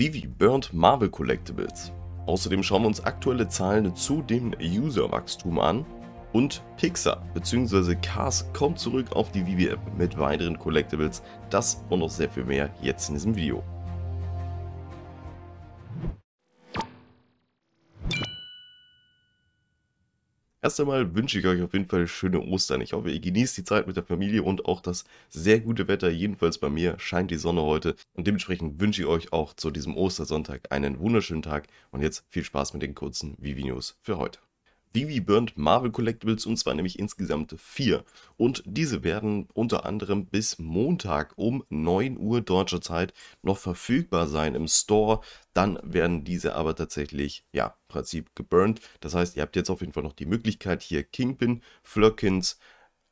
Vivi Burnt Marvel Collectibles. Außerdem schauen wir uns aktuelle Zahlen zu dem Userwachstum an und Pixar bzw. Cars kommt zurück auf die Vivi App mit weiteren Collectibles. Das und noch sehr viel mehr jetzt in diesem Video. Erst einmal wünsche ich euch auf jeden Fall schöne Ostern. Ich hoffe, ihr genießt die Zeit mit der Familie und auch das sehr gute Wetter. Jedenfalls bei mir scheint die Sonne heute. Und dementsprechend wünsche ich euch auch zu diesem Ostersonntag einen wunderschönen Tag. Und jetzt viel Spaß mit den kurzen Vivi-News für heute. Vivi Burnt Marvel Collectibles und zwar nämlich insgesamt vier. Und diese werden unter anderem bis Montag um 9 Uhr deutscher Zeit noch verfügbar sein im Store. Dann werden diese aber tatsächlich, ja, im Prinzip geburnt. Das heißt, ihr habt jetzt auf jeden Fall noch die Möglichkeit, hier Kingpin, Flurkins,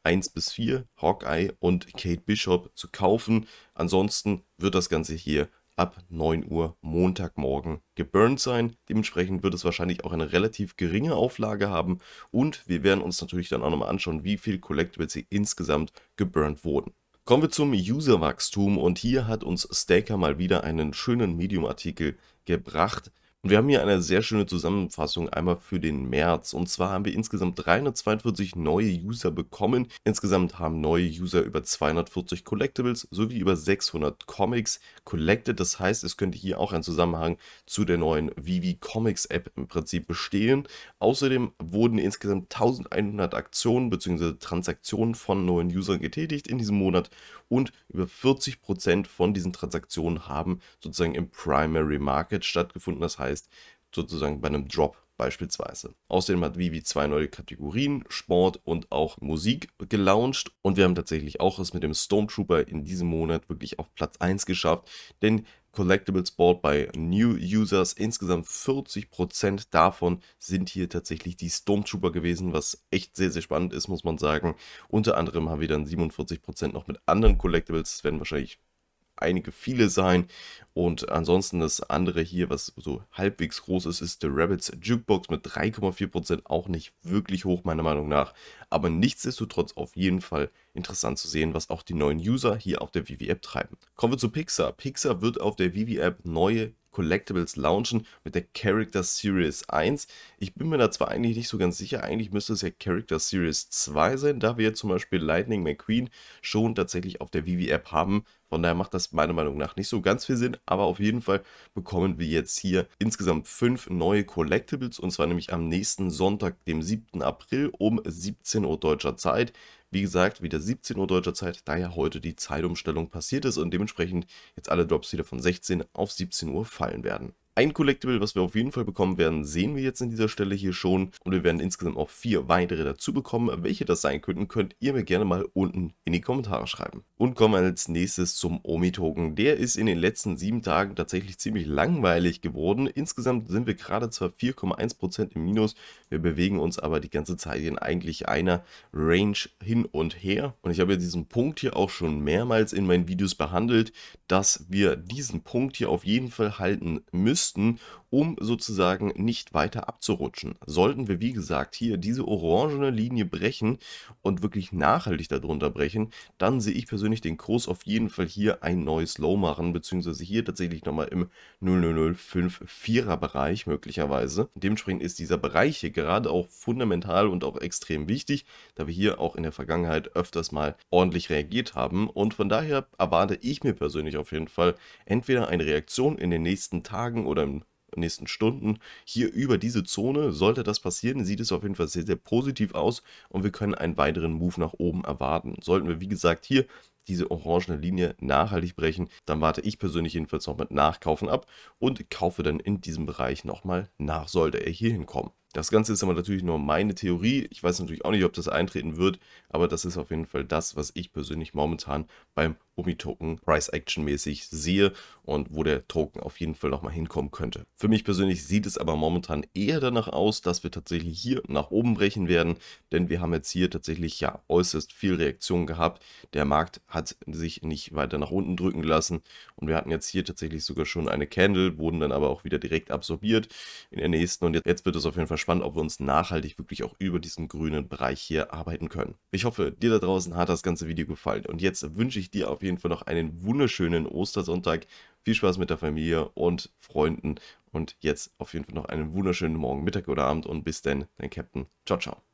1 bis 4, Hawkeye und Kate Bishop zu kaufen. Ansonsten wird das Ganze hier ab 9 Uhr Montagmorgen geburnt sein. Dementsprechend wird es wahrscheinlich auch eine relativ geringe Auflage haben und wir werden uns natürlich dann auch nochmal anschauen, wie viel Collectibles sie insgesamt geburnt wurden. Kommen wir zum Userwachstum und hier hat uns Staker mal wieder einen schönen Medium-Artikel gebracht. Und wir haben hier eine sehr schöne Zusammenfassung einmal für den März. Und zwar haben wir insgesamt 342 neue User bekommen. Insgesamt haben neue User über 240 Collectibles sowie über 600 Comics collected. Das heißt, es könnte hier auch ein Zusammenhang zu der neuen Vivi Comics App im Prinzip bestehen. Außerdem wurden insgesamt 1100 Aktionen bzw. Transaktionen von neuen Usern getätigt in diesem Monat und über 40% von diesen Transaktionen haben sozusagen im Primary Market stattgefunden. Das heißt, heißt, sozusagen bei einem Drop beispielsweise. Außerdem hat Vivi zwei neue Kategorien, Sport und auch Musik gelauncht. Und wir haben tatsächlich auch es mit dem Stormtrooper in diesem Monat wirklich auf Platz 1 geschafft, denn Collectibles Sport bei New Users. Insgesamt 40% davon sind hier tatsächlich die Stormtrooper gewesen, was echt sehr, sehr spannend ist, muss man sagen. Unter anderem haben wir dann 47% noch mit anderen Collectibles. Das werden wahrscheinlich einige viele sein. Und ansonsten das andere hier, was so halbwegs groß ist, ist The Rabbits Jukebox mit 3,4%. Auch nicht wirklich hoch, meiner Meinung nach. Aber nichtsdestotrotz auf jeden Fall interessant zu sehen, was auch die neuen User hier auf der Vivi App treiben. Kommen wir zu Pixar. Pixar wird auf der Vivi App neue Collectibles launchen mit der Character Series 1. Ich bin mir da zwar eigentlich nicht so ganz sicher, eigentlich müsste es ja Character Series 2 sein, da wir zum Beispiel Lightning McQueen schon tatsächlich auf der Vivi-App haben. Von daher macht das meiner Meinung nach nicht so ganz viel Sinn, aber auf jeden Fall bekommen wir jetzt hier insgesamt fünf neue Collectibles und zwar nämlich am nächsten Sonntag, dem 7. April um 17 Uhr deutscher Zeit. Wie gesagt, wieder 17 Uhr deutscher Zeit, da ja heute die Zeitumstellung passiert ist und dementsprechend jetzt alle Drops wieder von 16 auf 17 Uhr fallen werden. Ein Collectible, was wir auf jeden Fall bekommen werden, sehen wir jetzt an dieser Stelle hier schon. Und wir werden insgesamt auch vier weitere dazu bekommen. Welche das sein könnten, könnt ihr mir gerne mal unten in die Kommentare schreiben. Und kommen wir als nächstes zum Omi-Token. Der ist in den letzten sieben Tagen tatsächlich ziemlich langweilig geworden. Insgesamt sind wir gerade zwar 4,1% im Minus, wir bewegen uns aber die ganze Zeit in eigentlich einer Range hin und her. Und ich habe ja diesen Punkt hier auch schon mehrmals in meinen Videos behandelt, dass wir diesen Punkt hier auf jeden Fall halten müssen müssten, um sozusagen nicht weiter abzurutschen. Sollten wir, wie gesagt, hier diese orangene Linie brechen und wirklich nachhaltig darunter brechen, dann sehe ich persönlich den Kurs auf jeden Fall hier ein neues Low machen, beziehungsweise hier tatsächlich nochmal im 00054er Bereich möglicherweise. Dementsprechend ist dieser Bereich hier gerade auch fundamental und auch extrem wichtig, da wir hier auch in der Vergangenheit öfters mal ordentlich reagiert haben und von daher erwarte ich mir persönlich auf jeden Fall entweder eine Reaktion in den nächsten Tagen oder oder im nächsten Stunden hier über diese Zone. Sollte das passieren, sieht es auf jeden Fall sehr, sehr positiv aus und wir können einen weiteren Move nach oben erwarten. Sollten wir, wie gesagt, hier diese orangene Linie nachhaltig brechen, dann warte ich persönlich jedenfalls noch mit Nachkaufen ab und kaufe dann in diesem Bereich nochmal nach, sollte er hier hinkommen. Das Ganze ist aber natürlich nur meine Theorie. Ich weiß natürlich auch nicht, ob das eintreten wird, aber das ist auf jeden Fall das, was ich persönlich momentan beim Gummi-Token Price-Action-mäßig sehe und wo der Token auf jeden Fall nochmal hinkommen könnte. Für mich persönlich sieht es aber momentan eher danach aus, dass wir tatsächlich hier nach oben brechen werden, denn wir haben jetzt hier tatsächlich ja äußerst viel Reaktion gehabt. Der Markt hat sich nicht weiter nach unten drücken lassen und wir hatten jetzt hier tatsächlich sogar schon eine Candle, wurden dann aber auch wieder direkt absorbiert in der nächsten und jetzt wird es auf jeden Fall spannend, ob wir uns nachhaltig wirklich auch über diesen grünen Bereich hier arbeiten können. Ich hoffe, dir da draußen hat das ganze Video gefallen und jetzt wünsche ich dir auf jeden jeden Fall noch einen wunderschönen Ostersonntag. Viel Spaß mit der Familie und Freunden und jetzt auf jeden Fall noch einen wunderschönen Morgen, Mittag oder Abend und bis dann, dein Captain. Ciao, ciao.